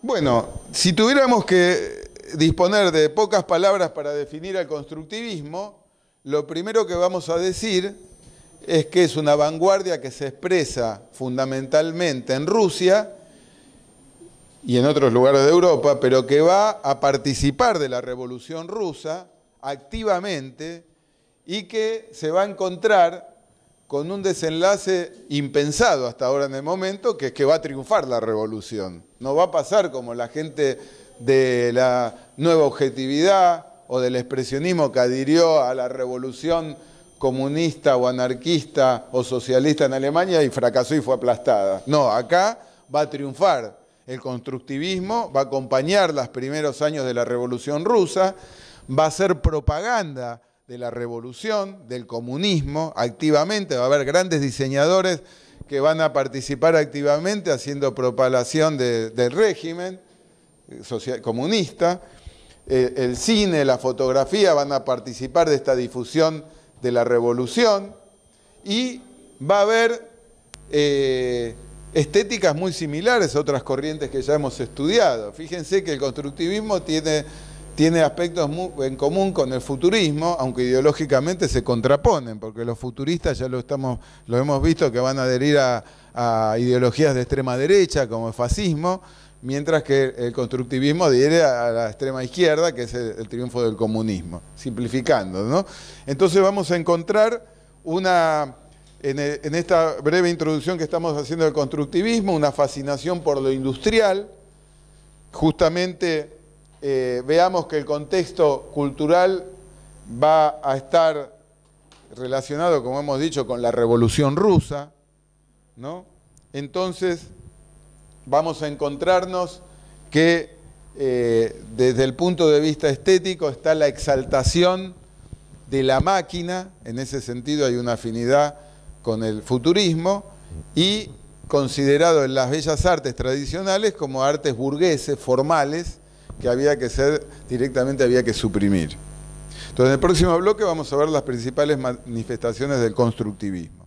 Bueno, si tuviéramos que disponer de pocas palabras para definir al constructivismo, lo primero que vamos a decir es que es una vanguardia que se expresa fundamentalmente en Rusia y en otros lugares de Europa, pero que va a participar de la revolución rusa activamente y que se va a encontrar con un desenlace impensado hasta ahora en el momento, que es que va a triunfar la revolución. No va a pasar como la gente de la nueva objetividad o del expresionismo que adhirió a la revolución comunista o anarquista o socialista en Alemania y fracasó y fue aplastada. No, acá va a triunfar el constructivismo, va a acompañar los primeros años de la revolución rusa, va a ser propaganda de la revolución, del comunismo, activamente. Va a haber grandes diseñadores que van a participar activamente haciendo propalación del régimen eh, social, comunista. Eh, el cine, la fotografía van a participar de esta difusión de la revolución. Y va a haber eh, estéticas muy similares a otras corrientes que ya hemos estudiado. Fíjense que el constructivismo tiene tiene aspectos en común con el futurismo, aunque ideológicamente se contraponen, porque los futuristas ya lo, estamos, lo hemos visto que van a adherir a, ideologías de extrema derecha, como el fascismo, mientras que el constructivismo adhiere a la extrema izquierda, que es el, triunfo del comunismo, simplificando. Entonces vamos a encontrar una, en, e, en esta breve introducción que estamos haciendo del constructivismo, una fascinación por lo industrial, justamente eh, veamos que el contexto cultural va a estar relacionado, como hemos dicho, con la Revolución Rusa, Entonces vamos a encontrarnos que eh, desde el punto de vista estético está la exaltación de la máquina, en ese sentido hay una afinidad con el futurismo, y considerado en las bellas artes tradicionales como artes burgueses, formales, que había que ser, directamente había que suprimir. Entonces, en el próximo bloque vamos a ver las principales manifestaciones del constructivismo.